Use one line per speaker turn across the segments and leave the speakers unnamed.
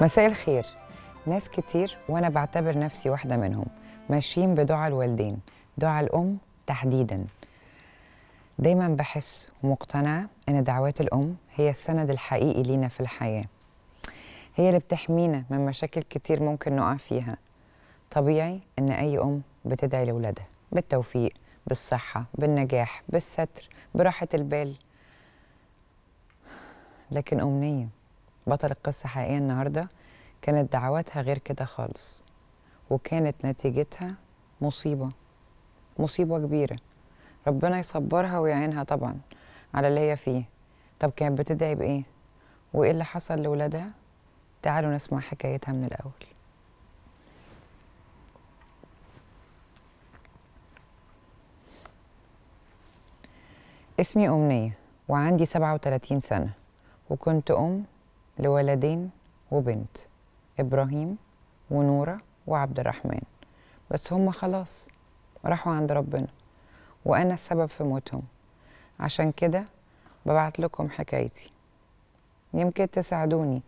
مساء الخير ناس كتير وأنا بعتبر نفسي واحدة منهم ماشيين بدعاء الوالدين دعاء الأم تحديدا دايما بحس ومقتنعة إن دعوات الأم هي السند الحقيقي لينا في الحياة هي اللي بتحمينا من مشاكل كتير ممكن نقع فيها طبيعي إن أي أم بتدعي لاولادها بالتوفيق بالصحة بالنجاح بالستر براحة البال لكن أمنية بطل القصة حقيقية النهاردة كانت دعواتها غير كده خالص وكانت نتيجتها مصيبة مصيبة كبيرة ربنا يصبرها ويعينها طبعا على اللي هي فيه طب كانت بتدعي بإيه؟ وإيه اللي حصل لولادها؟ تعالوا نسمع حكايتها من الأول اسمي أمنية وعندي 37 سنة وكنت أم لولدين وبنت إبراهيم ونورة وعبد الرحمن بس هم خلاص راحوا عند ربنا وأنا السبب في موتهم عشان كده ببعت لكم حكايتي يمكن تساعدوني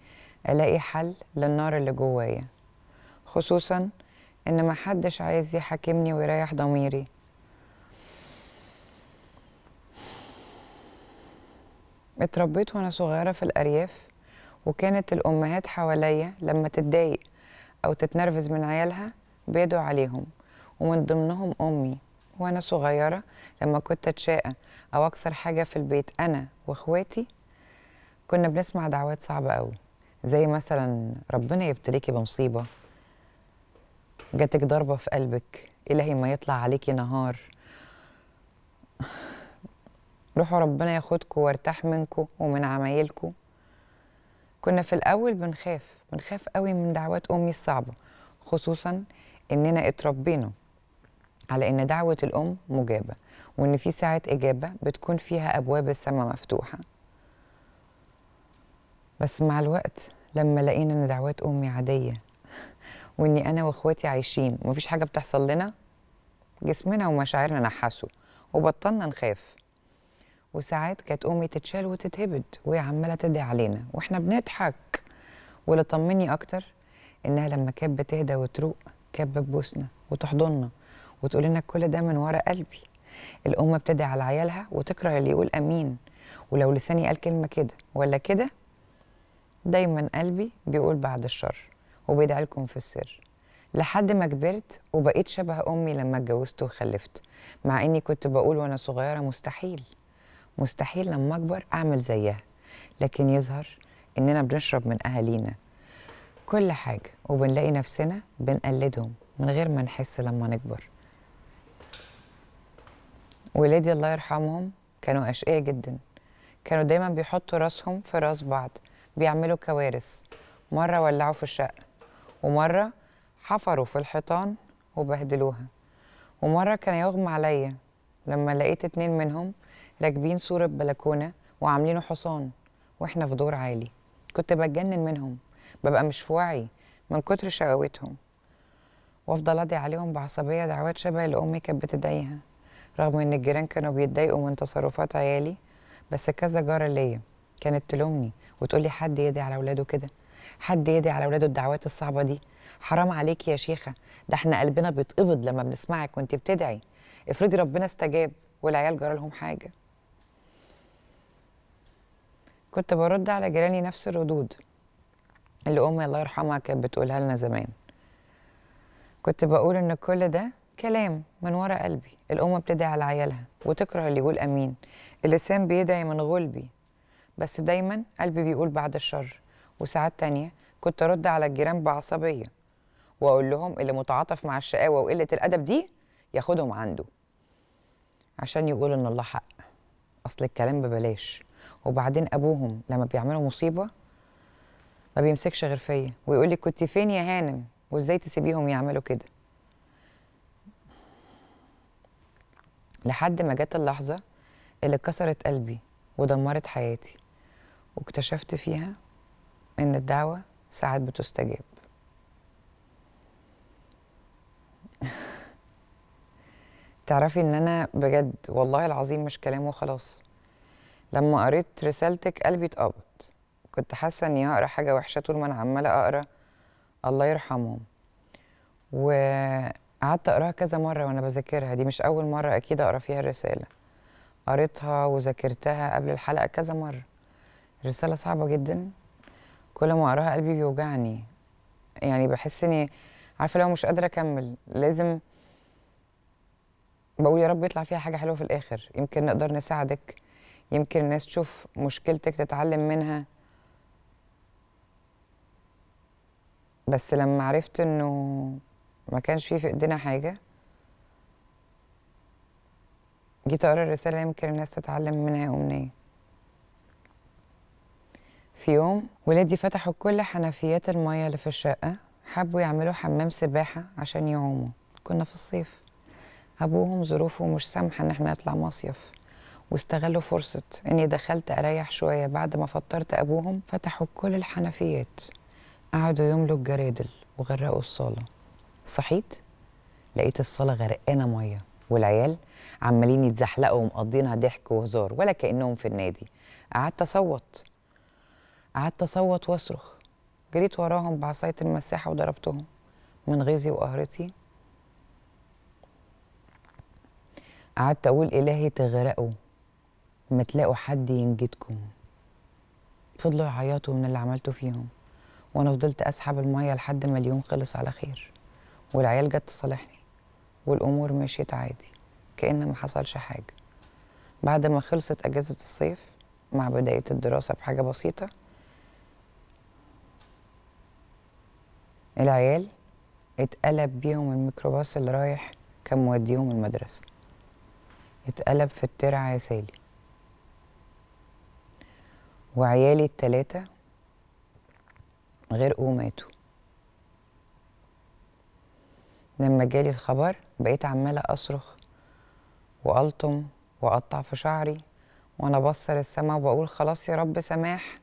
ألاقي حل للنار اللي جوايا خصوصا إن محدش عايز يحاكمني ويريح ضميري اتربيت وأنا صغيرة في الأرياف وكانت الأمهات حواليا لما تتضايق أو تتنرفز من عيالها بيدوا عليهم ومن ضمنهم أمي وأنا صغيرة لما كنت أتشاقى أو أكسر حاجة في البيت أنا وإخواتي كنا بنسمع دعوات صعبة قوي زي مثلا ربنا يبتليكي بمصيبة جاتك ضربة في قلبك إلهي ما يطلع عليكي نهار روحوا ربنا ياخدكوا وارتاح منكوا ومن عمايلكوا كنا في الاول بنخاف بنخاف قوي من دعوات امي الصعبه خصوصا اننا اتربينا على ان دعوه الام مجابه وان في ساعه اجابه بتكون فيها ابواب السماء مفتوحه بس مع الوقت لما لقينا ان دعوات امي عاديه واني انا واخواتي عايشين ومفيش حاجه بتحصل لنا جسمنا ومشاعرنا نحسوا وبطلنا نخاف وساعات كانت امي تتشال وتتهبد وهي عماله تدعي علينا واحنا بنضحك واللي طمني اكتر انها لما كانت بتهدى وتروق كانت بتبوسنا وتحضننا وتقول لنا كل ده من ورا قلبي الام بتدعي على عيالها وتكره اللي يقول امين ولو لساني قال كلمه كده ولا كده دايما قلبي بيقول بعد الشر وبيدعي لكم في السر لحد ما كبرت وبقيت شبه امي لما اتجوزت وخلفت مع اني كنت بقول وانا صغيره مستحيل مستحيل لما اكبر اعمل زيها لكن يظهر اننا بنشرب من اهالينا كل حاجه وبنلاقي نفسنا بنقلدهم من غير ما نحس لما نكبر ولادي الله يرحمهم كانوا اشقياء جدا كانوا دايما بيحطوا راسهم في راس بعض بيعملوا كوارث مره ولعوا في الشقه ومره حفروا في الحيطان وبهدلوها ومره كان يغمى عليا لما لقيت اتنين منهم راكبين صورة بلكونة وعاملينه حصان واحنا في دور عالي كنت بتجنن منهم ببقى مش في وعي من كتر شقاوتهم وافضل اضي عليهم بعصبيه دعوات شبه اللي امي كانت بتدعيها رغم ان الجيران كانوا بيتضايقوا من تصرفات عيالي بس كذا جاره ليا كانت تلومني وتقولي حد يدعي على اولاده كده حد يدعي على اولاده الدعوات الصعبه دي حرام عليك يا شيخه ده احنا قلبنا بيتقبض لما بنسمعك وانت بتدعي افرضي ربنا استجاب والعيال جرى لهم حاجه كنت برد على جيراني نفس الردود اللي امي الله يرحمها كانت بتقولها لنا زمان كنت بقول ان كل ده كلام من ورا قلبي الام بتدعي على عيالها وتكره اللي يقول امين اللسان بيدعي من غلبي بس دايما قلبي بيقول بعد الشر وساعات تانية كنت ارد على الجيران بعصبيه واقول لهم اللي متعاطف مع الشقاوه وقله الادب دي ياخدهم عنده عشان يقول ان الله حق اصل الكلام ببلاش وبعدين ابوهم لما بيعملوا مصيبه ما بيمسكش غير فيا ويقول لي كنت فين يا هانم وازاي تسيبيهم يعملوا كده لحد ما جت اللحظه اللي كسرت قلبي ودمرت حياتي واكتشفت فيها ان الدعوه ساعات بتستجاب تعرفي ان انا بجد والله العظيم مش كلام وخلاص لما قريت رسالتك قلبي اتقبض كنت حاسه اني هقرا حاجه وحشه طول ما انا عماله اقرا الله يرحمهم وقعدت اقراها كذا مره وانا بذاكرها دي مش اول مره اكيد اقرا فيها الرساله قريتها وذاكرتها قبل الحلقه كذا مره الرساله صعبه جدا كل ما اقراها قلبي بيوجعني يعني بحس اني عارفه لو مش قادره اكمل لازم بقول يا رب يطلع فيها حاجه حلوه في الاخر يمكن نقدر نساعدك يمكن الناس تشوف مشكلتك تتعلم منها بس لما عرفت انه ما كانش فيه في ايدينا حاجه جيت اقرا الرساله يمكن الناس تتعلم منها امنيه في يوم ولادي فتحوا كل حنفيات الميه اللي في الشقه حبوا يعملوا حمام سباحه عشان يعوموا كنا في الصيف ابوهم ظروفه مش سامحه ان احنا نطلع مصيف واستغلوا فرصة إني دخلت أريح شوية بعد ما فطرت أبوهم فتحوا كل الحنفيات قعدوا يملوا الجرادل وغرقوا الصالة صحيت لقيت الصالة غرقانة مية والعيال عمالين يتزحلقوا ومقضينها ضحك وهزار ولا كأنهم في النادي قعدت أصوت قعدت أصوت وأصرخ جريت وراهم بعصاية المساحة وضربتهم من غيظي وقهرتي قعدت أقول إلهي تغرقوا ما تلاقوا حد ينجدكم فضلوا يعيطوا من اللي عملته فيهم وانا فضلت اسحب الميه لحد ما اليوم خلص على خير والعيال جت تصالحني والامور مشيت عادي كأن ما حصلش حاجه بعد ما خلصت اجازه الصيف مع بدايه الدراسه بحاجه بسيطه العيال اتقلب بيهم الميكروباص اللي رايح كان موديهم المدرسه اتقلب في الترعه يا سالي وعيالي التلاتة غرقوا وماتوا لما جالي الخبر بقيت عمالة أصرخ وألطم وأقطع في شعري وأنا باصة للسماء وبقول خلاص يا رب سماح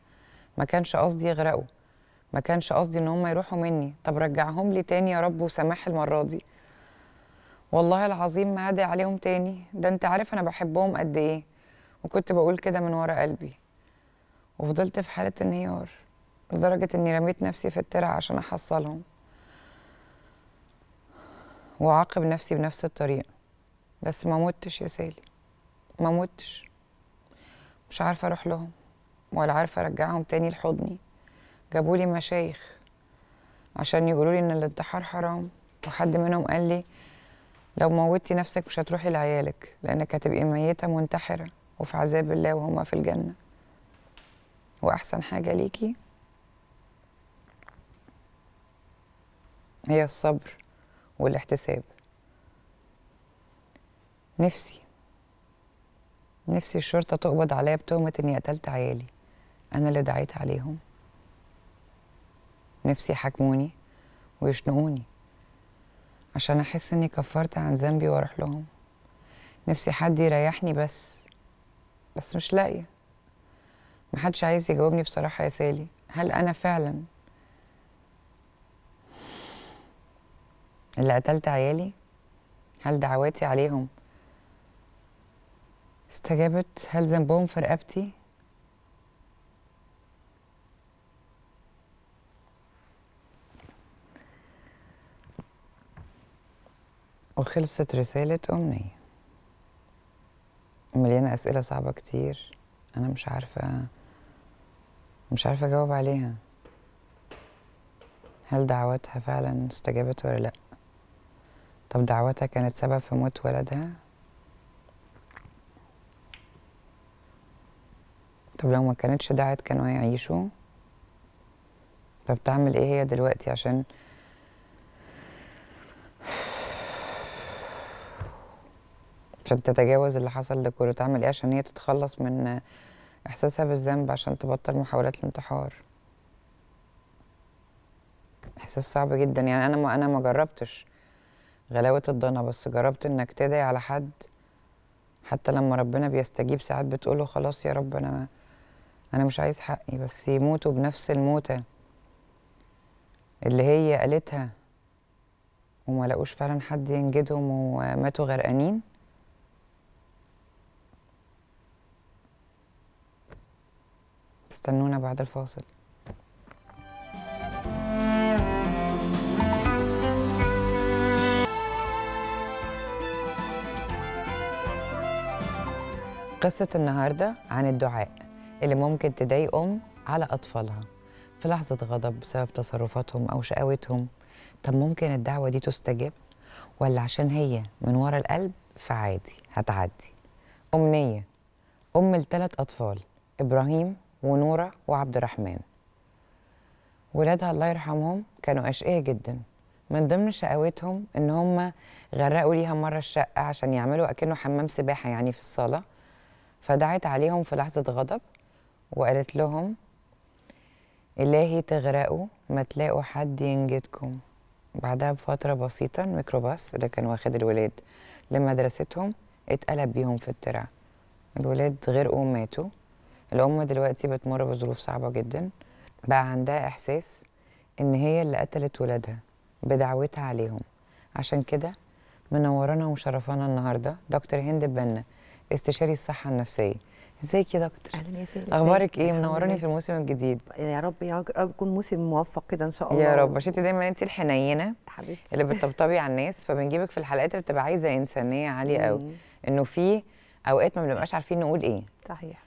ما كانش قصدي يغرقوا ما كانش قصدي إن هم يروحوا مني طب رجعهم لي تاني يا رب وسماح المرة دي والله العظيم ما هدي عليهم تاني ده أنت عارف أنا بحبهم قد إيه وكنت بقول كده من ورا قلبي وفضلت في حالة انهيار لدرجة اني رميت نفسي في الترع عشان احصلهم وعاقب نفسي بنفس الطريقة بس ما متش يا سالي ما متش مش عارفة أروح لهم ولا عارفة أرجعهم تاني لحضني جابولي مشايخ عشان يقولولي إن الانتحار حرام وحد منهم قال لي لو موتي نفسك مش هتروحي لعيالك لأنك هتبقي ميتة منتحرة وفي عذاب الله وهما في الجنة واحسن حاجه ليكي هي الصبر والاحتساب نفسي نفسي الشرطه تقبض عليا بتهمه اني قتلت عيالي انا اللي دعيت عليهم نفسي يحاكموني ويشنقوني عشان احس اني كفرت عن ذنبي واروح لهم نفسي حد يريحني بس بس مش لاقيه محدش عايز يجاوبني بصراحه يا سالي هل انا فعلا اللي قتلت عيالي هل دعواتي عليهم استجابت هل ذنبهم في رقبتي وخلصت رسالة أمنية مليانة أسئلة صعبة كتير أنا مش عارفة مش عارفة أجاوب عليها هل دعواتها فعلا استجابت ولا لأ؟ طب دعواتها كانت سبب في موت ولدها؟ طب لو ما كانتش دعت كانوا هيعيشوا؟ طب تعمل ايه هي دلوقتي عشان عشان تتجاوز اللي حصل ده كله تعمل ايه عشان هي تتخلص من إحساسها بالذنب عشان تبطل محاولات الانتحار إحساس صعب جدا يعني أنا ما أنا ما جربتش غلاوة الضنا بس جربت إنك تدعي على حد حتى لما ربنا بيستجيب ساعات بتقوله خلاص يا رب أنا أنا مش عايز حقي بس يموتوا بنفس الموتة اللي هي قالتها وما لقوش فعلا حد ينجدهم وماتوا غرقانين استنونا بعد الفاصل قصة النهاردة عن الدعاء اللي ممكن تضايق أم على أطفالها في لحظة غضب بسبب تصرفاتهم أو شقاوتهم طب ممكن الدعوة دي تستجب ولا عشان هي من ورا القلب فعادي هتعدي أمنية أم لتلات أطفال إبراهيم ونورة وعبد الرحمن ولادها الله يرحمهم كانوا أشقية جدا من ضمن شقاوتهم إن هم غرقوا ليها مرة الشقة عشان يعملوا أكنه حمام سباحة يعني في الصالة فدعت عليهم في لحظة غضب وقالت لهم إلهي تغرقوا ما تلاقوا حد ينجدكم بعدها بفترة بسيطة الميكروباص اللي كان واخد الولاد لمدرستهم اتقلب بيهم في الترع الولاد غرقوا وماتوا الام دلوقتي بتمر بظروف صعبه جدا بقى عندها احساس ان هي اللي قتلت ولادها بدعوتها عليهم عشان كده منورانا ومشرفانا النهارده دكتور هند بنا استشاري الصحه النفسيه ازيك يا دكتور اهلا يا سيدي اخبارك ايه منوراني في الموسم الجديد يا رب يا رب يكون موسم موفق كده ان شاء الله يا رب عشان دايما انت الحنينه حبيبتي اللي بتطبطبي على الناس فبنجيبك في الحلقات اللي بتبقى عايزه انسانيه عاليه قوي انه في اوقات ما بنبقاش عارفين نقول ايه صحيح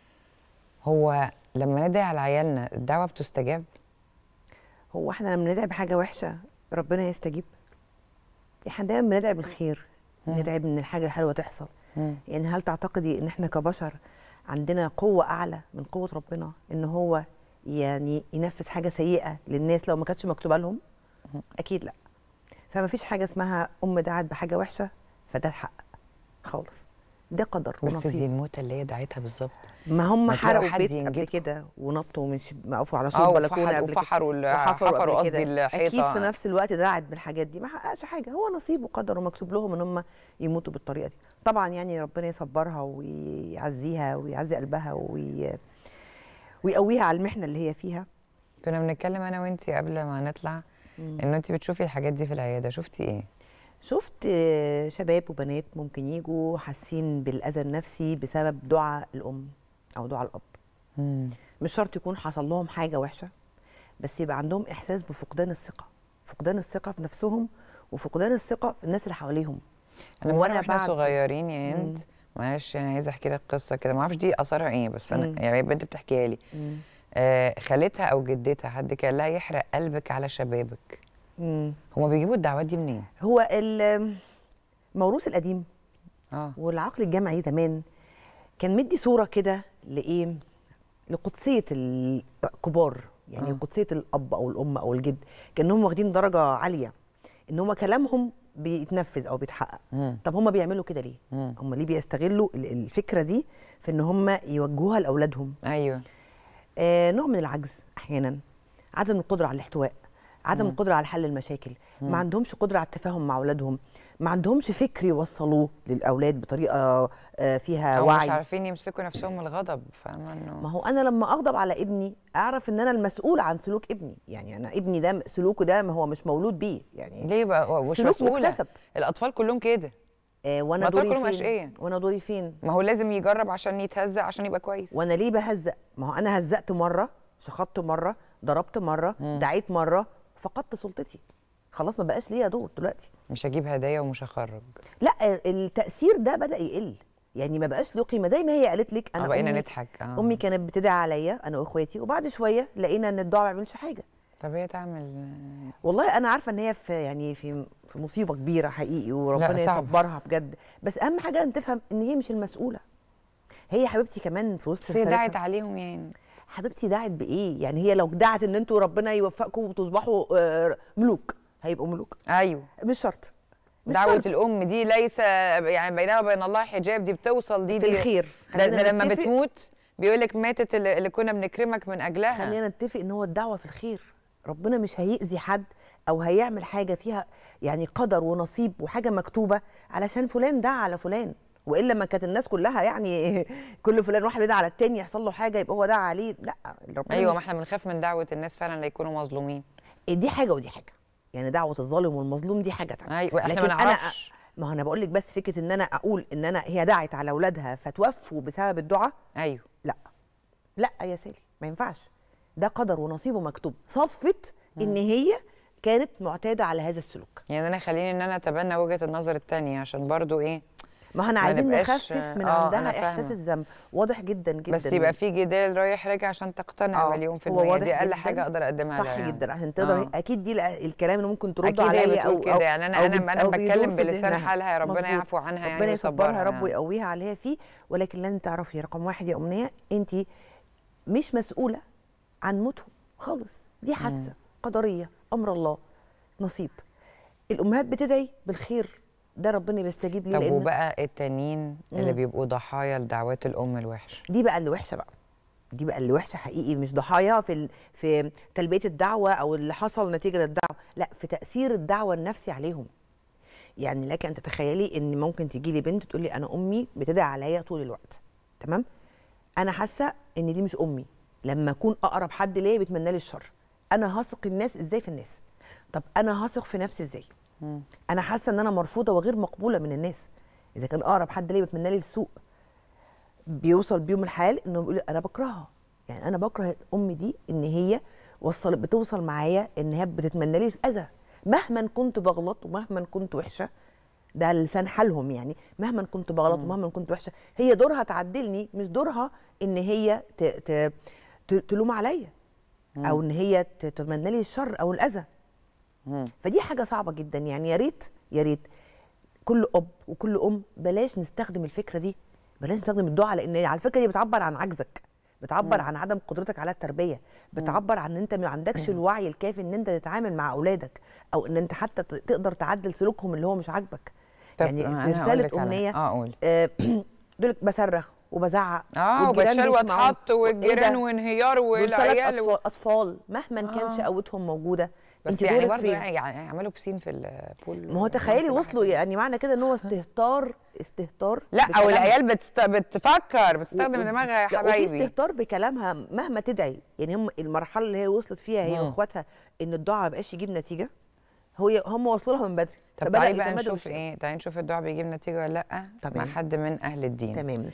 هو لما ندعي على عيالنا الدعوه بتستجاب هو احنا لما ندعي بحاجه وحشه ربنا يستجيب احنا دايما بندعي بالخير
ندعي ان الحاجه الحلوه تحصل يعني هل تعتقدي ان احنا كبشر عندنا قوه اعلى من قوه ربنا ان هو يعني ينفذ حاجه سيئه للناس لو ما كانتش مكتوبه لهم اكيد لا فما فيش حاجه اسمها ام دعت بحاجه وحشه فده الحق خالص ده قدر بس ونصيب. دي الموتة اللي هي دعيتها بالظبط ما هم حرقوا بيت قبل كده ونطوا من شب... وقفوا على سور آه، البلكونه قبل كده وحفروا وحفروا قصدي الحيطه اكيد في نفس الوقت دعت بالحاجات دي ما حققش حاجه هو نصيب وقدر ومكتوب لهم ان هم يموتوا بالطريقه دي طبعا يعني ربنا يصبرها ويعزيها ويعزي
قلبها وي... ويقويها على المحنه اللي هي فيها كنا بنتكلم انا وانت قبل ما نطلع ان انت بتشوفي الحاجات دي في العياده شفتي ايه شفت
شباب وبنات ممكن يجوا حاسين بالاذى النفسي بسبب دعاء الام او دعاء الاب مم. مش شرط يكون حصل لهم حاجه وحشه بس يبقى عندهم
احساس بفقدان الثقه فقدان الثقه في نفسهم وفقدان الثقه في الناس اللي حواليهم انا وانا احنا بعد... صغيرين يا هند معلش انا عايزه احكي لك قصه كده ما اعرفش دي اثرها ايه بس انا مم. يعني بنت بتحكيها لي آه خالتها او جدتها حد كان لها يحرق قلبك على شبابك هما بيجيبوا الدعوات دي منين؟ هو الموروث
القديم اه والعقل الجمعي زمان كان مدي صوره كده لايه؟ لقدسيه الكبار يعني آه. قدسيه الاب او الام او الجد كانهم واخدين درجه عاليه ان هم كلامهم بيتنفذ او بيتحقق مم. طب هما بيعملوا كده ليه مم. هما ليه بيستغلوا الفكره دي في ان هما يوجهوها لاولادهم ايوه آه نوع من العجز احيانا عدم القدره على الاحتواء عدم مم. القدره على حل المشاكل مم. ما عندهمش قدره على التفاهم مع اولادهم ما عندهمش فكر يوصلوه للاولاد بطريقه آه، فيها وعي مش
عارفين يمسكوا نفسهم من الغضب
فاهمه انه ما هو انا لما اغضب على ابني اعرف ان انا المسؤول عن سلوك ابني يعني انا ابني ده سلوكه ده ما هو مش مولود بيه يعني ليه بقى مش سلوك مسؤولة. مكتسب
الاطفال كلهم كده آه وانا دوري فين أشقية. وانا دوري فين ما هو لازم يجرب عشان يتهزق عشان يبقى كويس
وانا ليه بهزق ما هو انا هزقت مره شخطت مره ضربت مره مم. دعيت مره فقدت سلطتي خلاص ما بقاش ليا دور دلوقتي مش هجيب هدايا ومش هخرج لا آه، التاثير ده بدا يقل يعني ما بقاش له قيمه زي ما هي قالت لك انا آه، بقينا
نضحك آه. امي
كانت بتدعي عليا انا واخواتي وبعد شويه لقينا ان الدعاء ما بيعملش حاجه طب هي
تعمل
والله انا عارفه ان هي في يعني في في مصيبه كبيره حقيقي وربنا يصبرها بجد بس اهم حاجه ان تفهم ان هي مش المسؤوله هي حبيبتي كمان في وسط بس دعت عليهم يعني حبيبتي دعت بايه يعني هي لو دعت ان انتوا ربنا يوفقكم
وتصبحوا آه، ملوك هيبقوا ملوك ايوه مش شرط مش دعوة شرط. الأم دي ليس يعني بينها وبين الله حجاب دي بتوصل دي, دي في الخير ده, ده لما بتموت بيقول لك ماتت اللي كنا بنكرمك من أجلها خلينا
نتفق إن هو الدعوة في الخير ربنا مش هيأذي حد أو هيعمل حاجة فيها يعني قدر ونصيب وحاجة مكتوبة علشان فلان دعا على فلان والا ما كانت الناس كلها يعني كل فلان واحد يدعي على التاني يحصل له حاجه يبقى هو دعا عليه لا
ربنا ايوه ما احنا بنخاف من دعوه الناس فعلا ليكونوا مظلومين إيه، دي حاجه ودي حاجه يعني دعوه الظالم والمظلوم دي حاجه تانية أيوة لكن ما انا ما
هو انا بقول لك بس فكره ان انا اقول ان انا هي دعت على اولادها فتوفوا بسبب الدعاء ايوه لا لا يا سالي ما ينفعش ده قدر ونصيبه مكتوب صدفت ان هي
كانت معتاده على هذا السلوك يعني انا خليني ان انا اتبنى وجهه النظر الثانيه عشان برضو ايه ما احنا عايزين نخفف من آه، عندها احساس الذنب واضح جدا جدا بس يبقى في جدال رايح راجع عشان تقتنع آه. مليون في المية دي اقل حاجه اقدر اقدمها صح يعني. جدا عشان
تقدر آه. اكيد دي الكلام اللي ممكن ترد عليا او كده يعني انا انا انا بتكلم بلسان حالها يا ربنا يعفو عنها يعني ربنا يصبرها يا رب ويقويها يعني. عليها فيه ولكن لازم تعرفي رقم واحد يا امنيه انت مش مسؤوله عن موتهم خالص دي حادثه قدريه امر الله نصيب الامهات بتدعي بالخير ده ربنا بيستجيب ليه طب وبقى
التانيين اللي بيبقوا ضحايا لدعوات الام الوحشه
دي بقى اللي وحشه بقى دي بقى اللي وحشه حقيقي مش ضحايا في ال... في تلبيه الدعوه او اللي حصل نتيجه للدعوه لا في تاثير الدعوه النفسي عليهم يعني لك ان تتخيلي ان ممكن تيجي لي بنت تقول لي انا امي بتدعي عليا طول الوقت تمام انا حاسه ان دي مش امي لما اكون اقرب حد ليا بيتمنى لي الشر انا هثق الناس ازاي في الناس طب انا هثق في نفسي ازاي انا حاسه ان انا مرفوضه وغير مقبوله من الناس اذا كان اقرب حد ليا بيتمنى لي السوء بيوصل بيهم الحال انه بيقول انا بكرهها يعني انا بكره امي دي ان هي وصل بتوصل معايا ان هي بتتمنى لي الاذى مهما كنت بغلط ومهما كنت وحشه ده لسان حالهم يعني مهما كنت بغلط ومهما كنت وحشه هي دورها تعدلني مش دورها ان هي تلوم عليا او ان هي تتمنى لي الشر او الاذى فدي حاجه صعبه جدا يعني يا ريت يا ريت كل اب وكل ام بلاش نستخدم الفكره دي بلاش نستخدم الدعاء لان على فكره دي بتعبر عن عجزك بتعبر عن عدم قدرتك على التربيه بتعبر عن ان انت ما عندكش الوعي الكافي ان انت تتعامل مع اولادك او ان انت حتى تقدر تعدل سلوكهم اللي هو مش عاجبك يعني في رساله امنيه اه, آه، دول بصرخ وبزعق اه وبشار واتحط والجيران وانهيار والعيال اطفال مهما كان شقوتهم آه. موجوده بس يعني برضه
يعني عملوا بسين في البول ما هو تخيلي
يعني. وصلوا يعني معنى كده ان هو استهتار استهتار لا او العيال بتست... بتفكر بتستخدم دماغها يا حبايبي استهتار بكلامها مهما تدعي يعني هم المرحله اللي هي وصلت فيها هي واخواتها ان
الدعاء ما بقاش يجيب نتيجه هو هم وصلوا لها من بدري طب تعالي بقى نشوف ايه تعالي نشوف الدعاء بيجيب نتيجه ولا لا طبعا. مع حد من اهل الدين تمام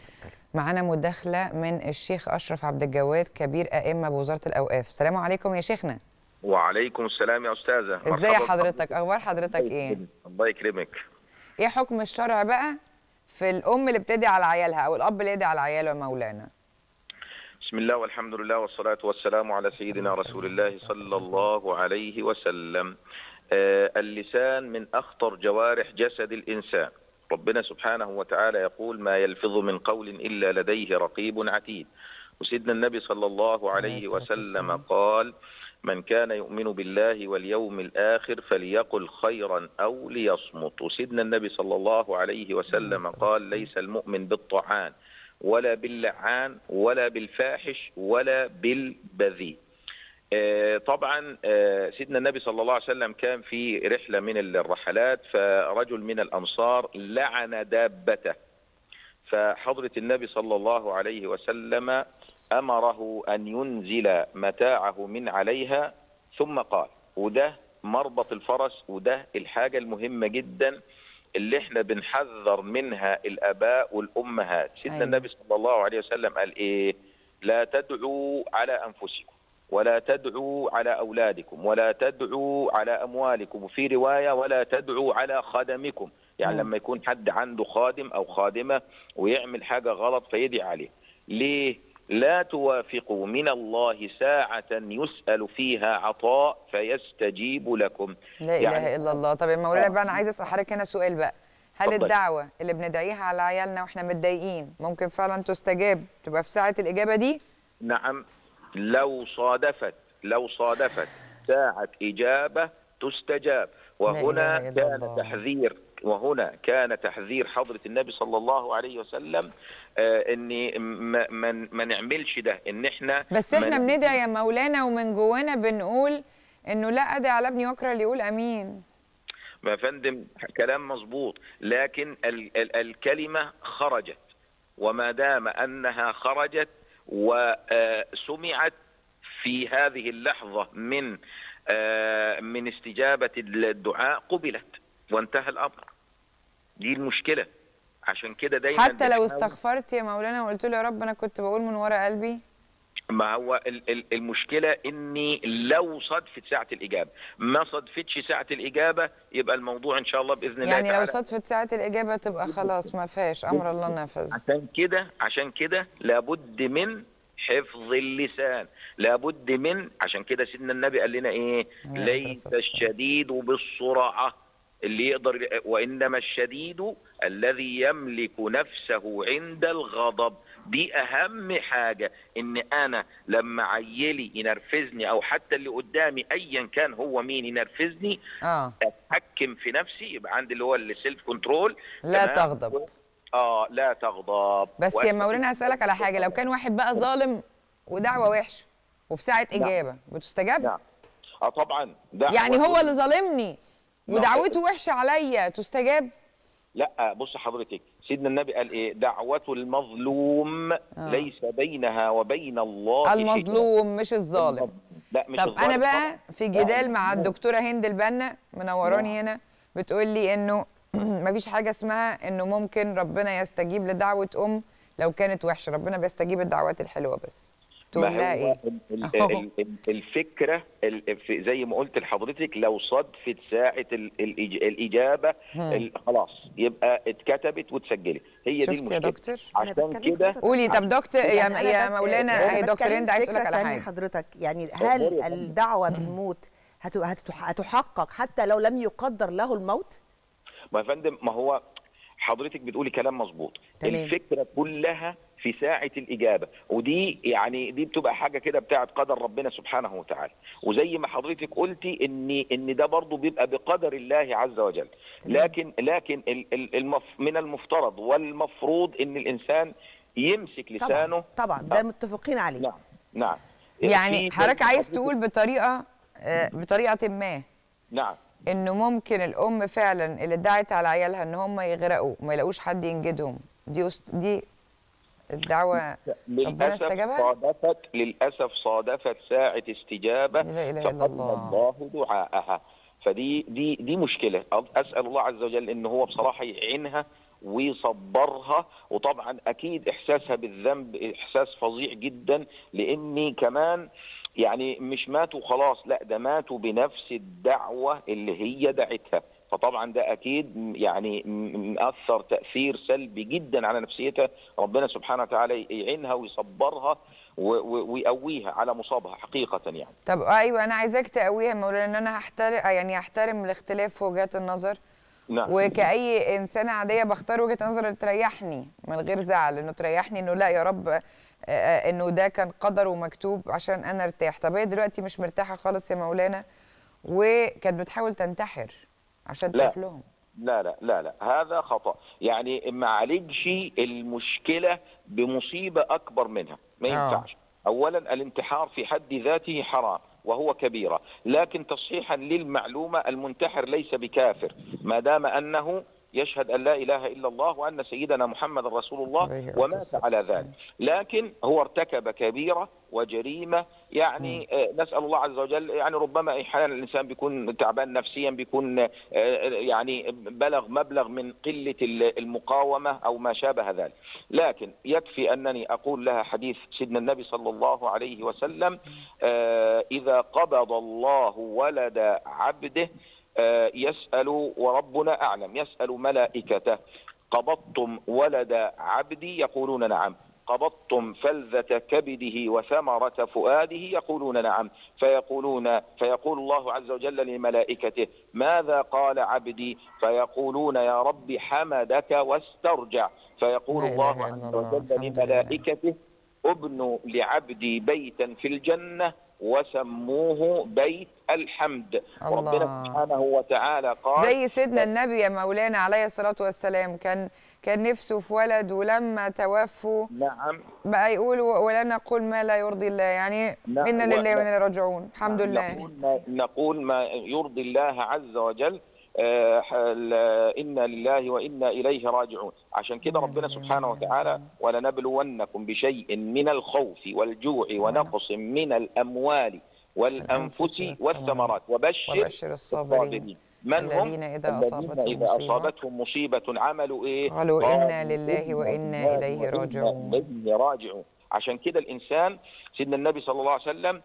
معانا مداخله من الشيخ اشرف عبد الجواد كبير ائمه بوزاره الاوقاف السلام عليكم يا شيخنا
وعليكم السلام يا استاذه ازاي حضرتك
اخبار حضرتك ايه
الله يكرمك
ايه حكم الشرع بقى في الام اللي بتدعي على عيالها او الاب اللي يدعي على عياله يا مولانا
بسم الله والحمد لله والصلاه والسلام على سيدنا رسول الله صلى الله عليه وسلم آه اللسان من اخطر جوارح جسد الانسان ربنا سبحانه وتعالى يقول ما يلفظ من قول الا لديه رقيب عتيد وسيدنا النبي صلى الله عليه وسلم قال من كان يؤمن بالله واليوم الآخر فليقل خيرا أو ليصمت وسيدنا النبي صلى الله عليه وسلم قال ليس المؤمن بالطعان ولا باللعان ولا بالفاحش ولا بالبذيء آه، طبعا آه، سيدنا النبي صلى الله عليه وسلم كان في رحلة من الرحلات فرجل من الأنصار لعن دابته فحضرة النبي صلى الله عليه وسلم امره ان ينزل متاعه من عليها ثم قال وده مربط الفرس وده الحاجه المهمه جدا اللي احنا بنحذر منها الاباء والامهات سيدنا أيوة. النبي صلى الله عليه وسلم قال ايه لا تدعوا على انفسكم ولا تدعوا على اولادكم ولا تدعوا على اموالكم وفي روايه ولا تدعوا على خدمكم يعني م. نعم. لما يكون حد عنده خادم او خادمه ويعمل حاجه غلط فيدعي عليه ليه لا توافق من الله ساعة يسأل فيها عطاء فيستجيب لكم
لا يعني إله إلا الله طب يا مولانا آه. بقى أنا عايز أسأل حضرتك هنا سؤال بقى هل طبعا. الدعوة اللي بندعيها على عيالنا وإحنا متضايقين ممكن فعلا تستجاب تبقى في ساعة الإجابة دي؟
نعم لو صادفت لو صادفت ساعة إجابة تستجاب
وهنا
كان تحذير وهنا كان تحذير حضرة النبي صلى الله عليه وسلم آه، ان ما, ما نعملش ده ان احنا بس احنا
بندعي يا مولانا ومن جوانا بنقول انه لا ادعي على ابني واكره اللي يقول امين
يا فندم كلام مظبوط لكن ال ال الكلمه خرجت وما دام انها خرجت وسمعت آه، في هذه اللحظه من آه، من استجابه الدعاء قبلت وانتهى الامر دي المشكله عشان كده دايما حتى لو استغفرت
يا مولانا وقلت له يا رب انا كنت بقول من ورا قلبي
ما هو المشكله اني لو صدفت ساعه الاجابه ما صدفتش ساعه الاجابه يبقى الموضوع ان شاء الله باذن الله يعني لو
صدفت ساعه الاجابه تبقى خلاص ما فيهاش امر الله نفذ عشان
كده عشان كده لابد من حفظ اللسان لابد من عشان كده سيدنا النبي قال لنا ايه ليس الشديد بالسرعه اللي يقدر وانما الشديد الذي يملك نفسه عند الغضب دي اهم حاجه ان انا لما عيلي ينرفزني او حتى اللي قدامي ايا كان هو مين ينرفزني آه. اتحكم في نفسي يبقى عندي اللي هو السيلف كنترول لا تغضب اه لا تغضب بس يا مولانا هسالك على حاجه لو
كان واحد بقى ظالم ودعوه نعم. وحشه وفي ساعه نعم. اجابه بتستجاب؟ لا. نعم.
اه طبعا ده يعني هو اللي ظالمني ودعوته
وحشه عليا تستجاب
لا بص حضرتك سيدنا النبي قال ايه دعوة المظلوم آه. ليس بينها وبين الله المظلوم مش الظالم لا مش طب الظالم انا بقى
في جدال مع الدكتورة هند البنا منوراني هنا بتقول لي انه مفيش حاجة اسمها انه ممكن ربنا يستجيب لدعوة ام لو كانت وحشة ربنا بيستجيب الدعوات الحلوة بس
تلاقي إيه؟ الفكره زي ما قلت لحضرتك لو صدفت ساعه الاجابه خلاص يبقى اتكتبت واتسجلت هي دي المشكله يا دكتور عشان كده قولي طب دكتور يا يا
مولانا يا دكتور هند عايز اقول لك على حاجه حضرتك يعني هل الدعوه بالموت هتحقق حتى لو لم يقدر له الموت
ما يا فندم ما هو حضرتك بتقولي كلام مظبوط الفكره كلها في ساعه الاجابه ودي يعني دي بتبقى حاجه كده بتاعة قدر ربنا سبحانه وتعالى وزي ما حضرتك قلتي ان ان ده برضه بيبقى بقدر الله عز وجل لكن لكن المف من المفترض والمفروض ان الانسان يمسك لسانه طبعا, طبعا. ده آه. متفقين عليه نعم نعم يعني حضرتك
عايز تقول بطريقه آه، بطريقه ما نعم انه ممكن الام فعلا اللي ادعت على عيالها ان هم يغرقوا وما يلاقوش حد ينجدهم دي دي الدعوة ربنا استجابها
صادفت للأسف صادفت ساعة استجابة لا إله إلا الله الله دعاءها فدي دي دي مشكلة أسأل الله عز وجل إن هو بصراحة يعينها ويصبرها وطبعا أكيد إحساسها بالذنب إحساس فظيع جدا لإني كمان يعني مش ماتوا خلاص لا ده ماتوا بنفس الدعوة اللي هي دعتها فطبعا ده اكيد يعني مأثر تاثير سلبي جدا على نفسيتها ربنا سبحانه وتعالى يعينها ويصبرها ويقويها على مصابها حقيقه يعني
طب ايوه انا عايزاك تقويها مولانا انا هحترم يعني احترم الاختلاف في وجهات النظر
نعم. وكأي
إنسانة عادية بختار وجهة نظر اللي تريحني من غير زعل إنه تريحني إنه لا يا رب آه، آه، إنه ده كان قدر ومكتوب عشان أنا أرتاح طب هي دلوقتي مش مرتاحة خالص يا مولانا وكانت بتحاول تنتحر عشان لا. تروح لهم
لا لا لا لا هذا خطا يعني ما عالجش المشكله بمصيبه اكبر منها ما آه. ينفعش اولا الانتحار في حد ذاته حرام وهو كبيره لكن تصحيحا للمعلومه المنتحر ليس بكافر ما دام انه يشهد أن لا إله إلا الله وأن سيدنا محمد رسول الله ومات على ذلك لكن هو ارتكب كبيرة وجريمة يعني آه، نسأل الله عز وجل يعني ربما أحيانا الإنسان بيكون تعبان نفسيا بيكون آه، آه، يعني بلغ مبلغ من قلة المقاومة أو ما شابه ذلك لكن يكفي أنني أقول لها حديث سيدنا النبي صلى الله عليه وسلم إذا قبض الله ولد عبده آه، يسأل وربنا أعلم يسأل ملائكته قبضتم ولد عبدي يقولون نعم قبضتم فلذة كبده وثمرة فؤاده يقولون نعم فيقولون فيقول الله عز وجل لملائكته ماذا قال عبدي فيقولون يا رب حمدك واسترجع فيقول الله عز وجل لملائكته ابنوا لعبدي بيتا في الجنة وسموه بيت الحمد الله. وربنا سبحانه وتعالى قال زي
سيدنا النبي يا مولانا عليه الصلاة والسلام كان كان نفسه في ولد ولما توفوا نعم بقى يقول ولا نقول ما لا يرضي الله يعني نعم. إنا لله وإنا راجعون الحمد نعم لله
نقول ما يرضي الله عز وجل آه، انا لله وانا اليه راجعون عشان كده ربنا سبحانه وتعالى ولنبلونكم بشيء من الخوف والجوع ونقص من الاموال والانفس والثمرات وبشر الصابرين من هم الذين إذا أصابتهم, إذا أصابتهم مصيبة عملوا إيه؟ قالوا إنا لله وإنا إليه راجعون عشان كده الانسان سيدنا النبي صلى الله عليه وسلم